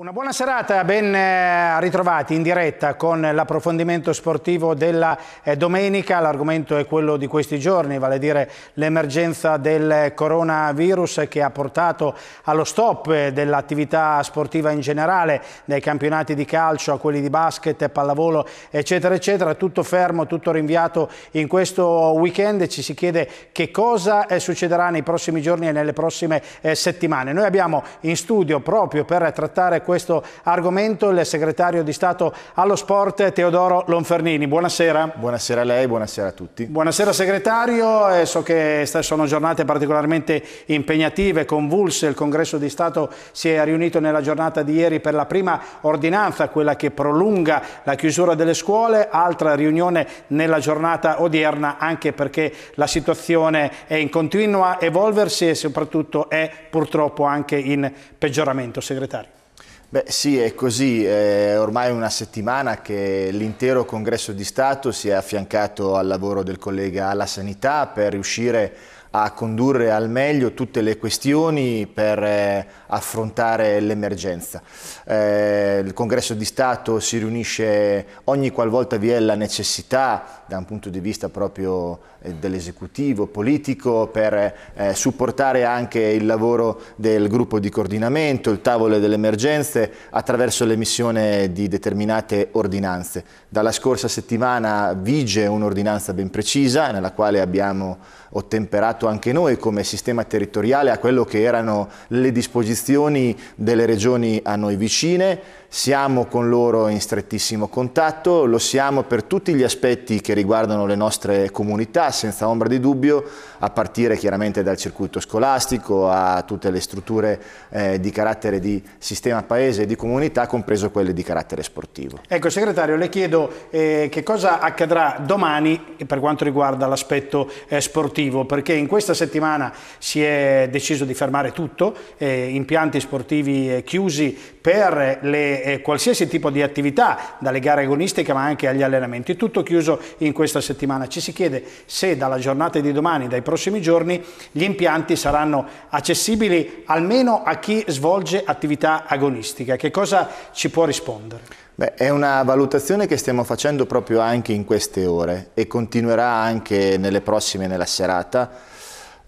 Una buona serata, ben eh, ritrovati in diretta con l'approfondimento sportivo della eh, domenica. L'argomento è quello di questi giorni, vale a dire l'emergenza del coronavirus che ha portato allo stop eh, dell'attività sportiva in generale, dai campionati di calcio a quelli di basket, pallavolo, eccetera, eccetera. Tutto fermo, tutto rinviato in questo weekend. Ci si chiede che cosa succederà nei prossimi giorni e nelle prossime settimane. Noi abbiamo in studio proprio per trattare questo questo argomento il segretario di Stato allo Sport Teodoro Lonfernini. Buonasera. Buonasera a lei, buonasera a tutti. Buonasera segretario, eh, so che sono giornate particolarmente impegnative, convulse, il Congresso di Stato si è riunito nella giornata di ieri per la prima ordinanza, quella che prolunga la chiusura delle scuole, altra riunione nella giornata odierna anche perché la situazione è in continua evolversi e soprattutto è purtroppo anche in peggioramento, segretario. Beh sì, è così. È ormai una settimana che l'intero congresso di Stato si è affiancato al lavoro del collega alla sanità per riuscire a a condurre al meglio tutte le questioni per eh, affrontare l'emergenza. Eh, il congresso di Stato si riunisce ogni qualvolta vi è la necessità da un punto di vista proprio eh, dell'esecutivo, politico, per eh, supportare anche il lavoro del gruppo di coordinamento, il tavolo delle emergenze attraverso l'emissione di determinate ordinanze. Dalla scorsa settimana vige un'ordinanza ben precisa nella quale abbiamo ottemperato atto anche noi come sistema territoriale a quello che erano le disposizioni delle regioni a noi vicine, siamo con loro in strettissimo contatto, lo siamo per tutti gli aspetti che riguardano le nostre comunità, senza ombra di dubbio, a partire chiaramente dal circuito scolastico a tutte le strutture eh, di carattere di sistema paese e di comunità, compreso quelle di carattere sportivo. Ecco, segretario, le chiedo eh, che cosa accadrà domani per quanto riguarda l'aspetto eh, sportivo, perché in questa settimana si è deciso di fermare tutto, eh, impianti sportivi eh, chiusi per le eh, qualsiasi tipo di attività, dalle gare agonistiche ma anche agli allenamenti. Tutto chiuso in questa settimana. Ci si chiede se dalla giornata di domani, dai prossimi giorni, gli impianti saranno accessibili almeno a chi svolge attività agonistica. Che cosa ci può rispondere? Beh, è una valutazione che stiamo facendo proprio anche in queste ore e continuerà anche nelle prossime, nella serata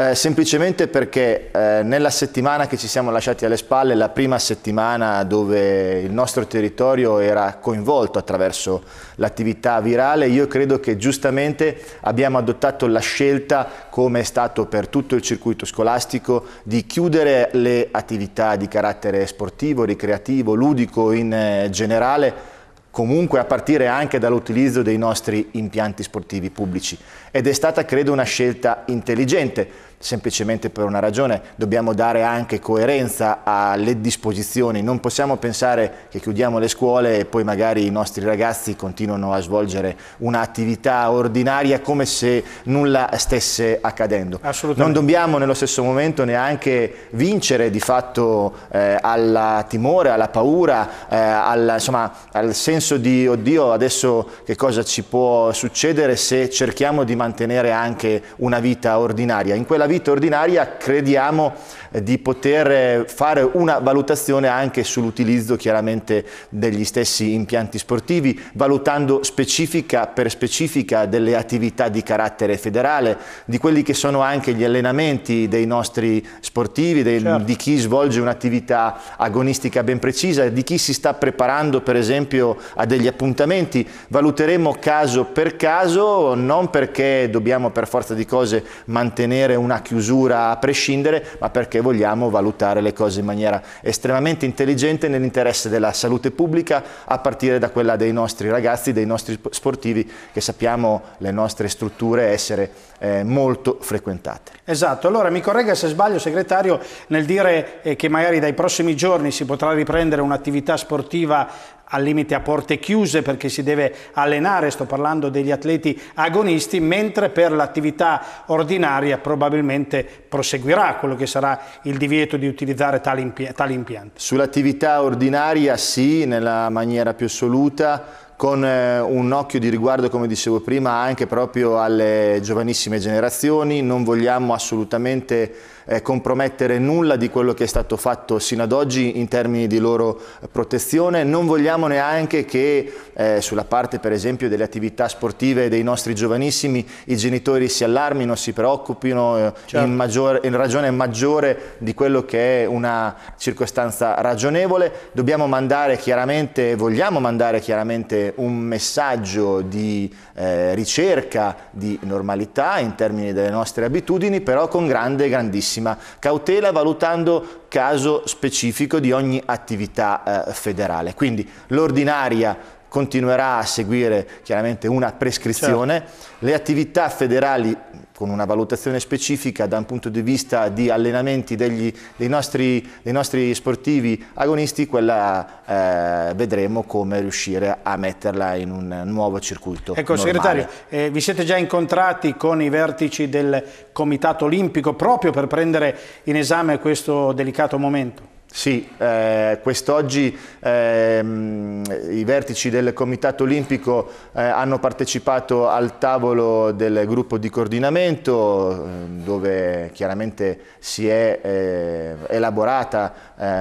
eh, semplicemente perché eh, nella settimana che ci siamo lasciati alle spalle, la prima settimana dove il nostro territorio era coinvolto attraverso l'attività virale, io credo che giustamente abbiamo adottato la scelta, come è stato per tutto il circuito scolastico, di chiudere le attività di carattere sportivo, ricreativo, ludico in eh, generale comunque a partire anche dall'utilizzo dei nostri impianti sportivi pubblici ed è stata credo una scelta intelligente semplicemente per una ragione, dobbiamo dare anche coerenza alle disposizioni, non possiamo pensare che chiudiamo le scuole e poi magari i nostri ragazzi continuano a svolgere un'attività ordinaria come se nulla stesse accadendo. Non dobbiamo nello stesso momento neanche vincere di fatto eh, al timore, alla paura, eh, alla, insomma, al senso di oddio adesso che cosa ci può succedere se cerchiamo di mantenere anche una vita ordinaria. In quella vita ordinaria crediamo di poter fare una valutazione anche sull'utilizzo chiaramente degli stessi impianti sportivi, valutando specifica per specifica delle attività di carattere federale, di quelli che sono anche gli allenamenti dei nostri sportivi, dei, certo. di chi svolge un'attività agonistica ben precisa, di chi si sta preparando per esempio a degli appuntamenti. Valuteremo caso per caso, non perché dobbiamo per forza di cose mantenere una chiusura a prescindere, ma perché perché vogliamo valutare le cose in maniera estremamente intelligente nell'interesse della salute pubblica, a partire da quella dei nostri ragazzi, dei nostri sportivi, che sappiamo le nostre strutture essere eh, molto frequentate. Esatto, allora mi corregga se sbaglio segretario nel dire eh, che magari dai prossimi giorni si potrà riprendere un'attività sportiva al limite a porte chiuse perché si deve allenare, sto parlando degli atleti agonisti, mentre per l'attività ordinaria probabilmente proseguirà quello che sarà il divieto di utilizzare tali, impi tali impianti. Sull'attività ordinaria sì, nella maniera più assoluta, con eh, un occhio di riguardo, come dicevo prima, anche proprio alle giovanissime generazioni, non vogliamo assolutamente eh, compromettere nulla di quello che è stato fatto sino ad oggi in termini di loro eh, protezione, non vogliamo neanche che eh, sulla parte per esempio delle attività sportive dei nostri giovanissimi i genitori si allarmino, si preoccupino eh, certo. in, maggior, in ragione maggiore di quello che è una circostanza ragionevole, dobbiamo mandare chiaramente, vogliamo mandare chiaramente un messaggio di eh, ricerca di normalità in termini delle nostre abitudini, però con grande, grandissima massima cautela valutando caso specifico di ogni attività eh, federale. Quindi l'ordinaria continuerà a seguire chiaramente una prescrizione, certo. le attività federali con una valutazione specifica da un punto di vista di allenamenti degli, dei, nostri, dei, nostri, sportivi agonisti, quella eh, vedremo come riuscire a metterla in un nuovo circuito. Ecco, normale. segretario, eh, vi siete già incontrati con i vertici del Comitato Olimpico proprio per prendere in esame questo delicato momento? Sì, eh, quest'oggi eh, i vertici del Comitato Olimpico eh, hanno partecipato al tavolo del gruppo di coordinamento ehm, dove chiaramente si è eh, elaborata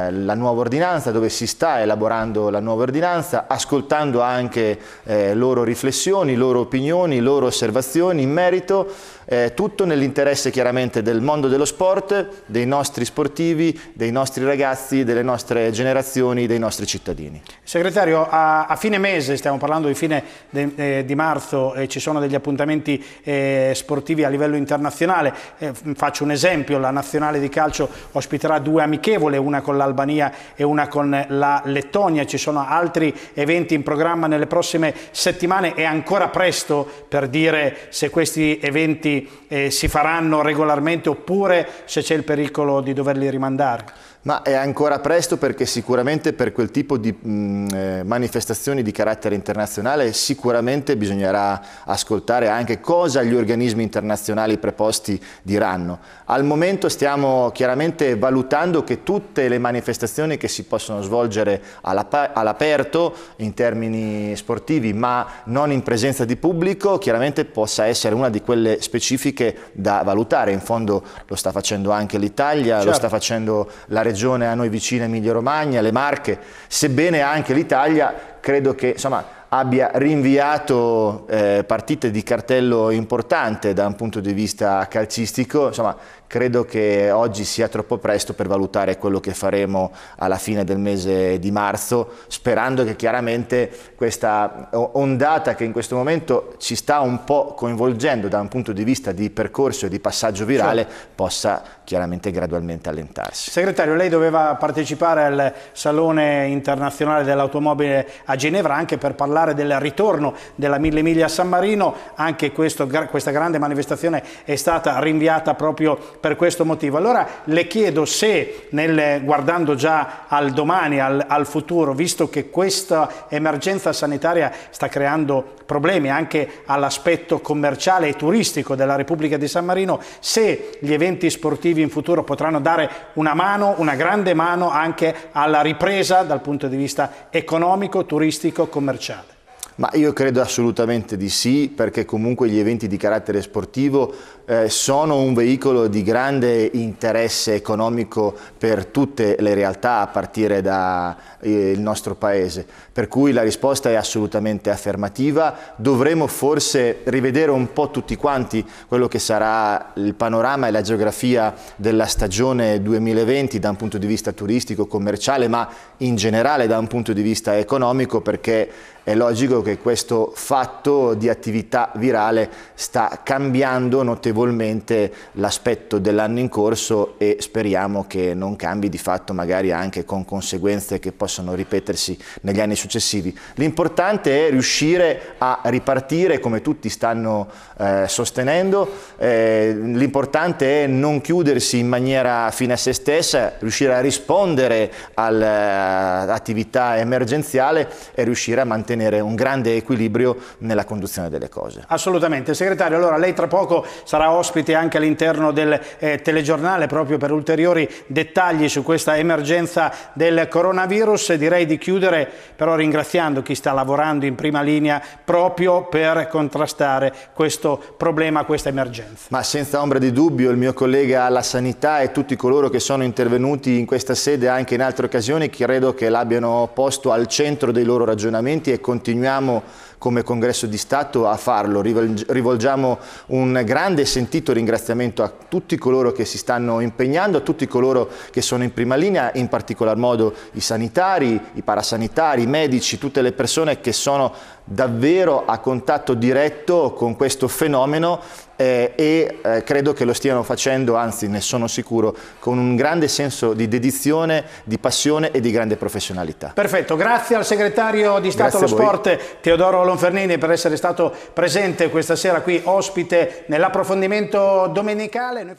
eh, la nuova ordinanza, dove si sta elaborando la nuova ordinanza, ascoltando anche eh, loro riflessioni, loro opinioni, loro osservazioni in merito. Eh, tutto nell'interesse chiaramente del mondo dello sport, dei nostri sportivi, dei nostri ragazzi, delle nostre generazioni, dei nostri cittadini. Segretario, a, a fine mese, stiamo parlando di fine de, eh, di marzo, eh, ci sono degli appuntamenti eh, sportivi a livello internazionale. Eh, faccio un esempio, la nazionale di calcio ospiterà due amichevole, una con l'Albania e una con la Lettonia. Ci sono altri eventi in programma nelle prossime settimane. È ancora presto per dire se questi eventi eh, si faranno regolarmente oppure se c'è il pericolo di doverli rimandare? Ma è ancora presto perché sicuramente per quel tipo di mh, mm, eh, manifestazioni di carattere internazionale sicuramente bisognerà ascoltare anche cosa gli organismi internazionali preposti diranno. Al momento stiamo chiaramente valutando che tutte le manifestazioni che si possono svolgere all'aperto in termini sportivi ma non in presenza di pubblico chiaramente possa essere una di quelle specifiche da valutare. In fondo lo sta facendo anche l'Italia, certo. lo sta facendo la regione regione a noi vicina Emilia Romagna, le Marche, sebbene anche l'Italia credo che insomma, abbia rinviato eh, partite di cartello importante da un punto di vista calcistico, insomma Credo che oggi sia troppo presto per valutare quello che faremo alla fine del mese di marzo, sperando che chiaramente questa ondata che in questo momento ci sta un po' coinvolgendo da un punto di vista di percorso e di passaggio virale certo. possa chiaramente gradualmente allentarsi. Segretario, lei doveva partecipare al Salone Internazionale dell'Automobile a Ginevra anche per parlare del ritorno della Mille Miglia a San Marino, anche questo, questa grande manifestazione è stata rinviata proprio per questo motivo. Allora le chiedo se, nel, guardando già al domani, al, al futuro, visto che questa emergenza sanitaria sta creando problemi anche all'aspetto commerciale e turistico della Repubblica di San Marino, se gli eventi sportivi in futuro potranno dare una mano, una grande mano anche alla ripresa dal punto di vista economico, turistico, commerciale. Ma io credo assolutamente di sì, perché comunque gli eventi di carattere sportivo eh, sono un veicolo di grande interesse economico per tutte le realtà a partire dal eh, nostro paese, per cui la risposta è assolutamente affermativa, dovremo forse rivedere un po' tutti quanti quello che sarà il panorama e la geografia della stagione 2020 da un punto di vista turistico, commerciale, ma in generale da un punto di vista economico perché è logico che questo fatto di attività virale sta cambiando notevolmente notevolmente l'aspetto dell'anno in corso e speriamo che non cambi di fatto magari anche con conseguenze che possono ripetersi negli anni successivi. L'importante è riuscire a ripartire come tutti stanno eh, sostenendo, eh, l'importante è non chiudersi in maniera fine a se stessa, riuscire a rispondere all'attività eh, emergenziale e riuscire a mantenere un grande equilibrio nella conduzione delle cose. Assolutamente, segretario, allora lei tra poco sarà ospite anche all'interno del eh, telegiornale proprio per ulteriori dettagli su questa emergenza del coronavirus. Direi di chiudere però ringraziando chi sta lavorando in prima linea proprio per contrastare questo problema, questa emergenza. Ma senza ombra di dubbio il mio collega alla sanità e tutti coloro che sono intervenuti in questa sede anche in altre occasioni credo che l'abbiano posto al centro dei loro ragionamenti e continuiamo a come Congresso di Stato a farlo. Rivolgiamo un grande e sentito ringraziamento a tutti coloro che si stanno impegnando, a tutti coloro che sono in prima linea, in particolar modo i sanitari, i parasanitari, i medici, tutte le persone che sono davvero a contatto diretto con questo fenomeno eh, e eh, credo che lo stiano facendo, anzi ne sono sicuro, con un grande senso di dedizione, di passione e di grande professionalità. Perfetto, grazie al segretario di Stato dello Sport Teodoro Lonfernini per essere stato presente questa sera qui ospite nell'approfondimento domenicale.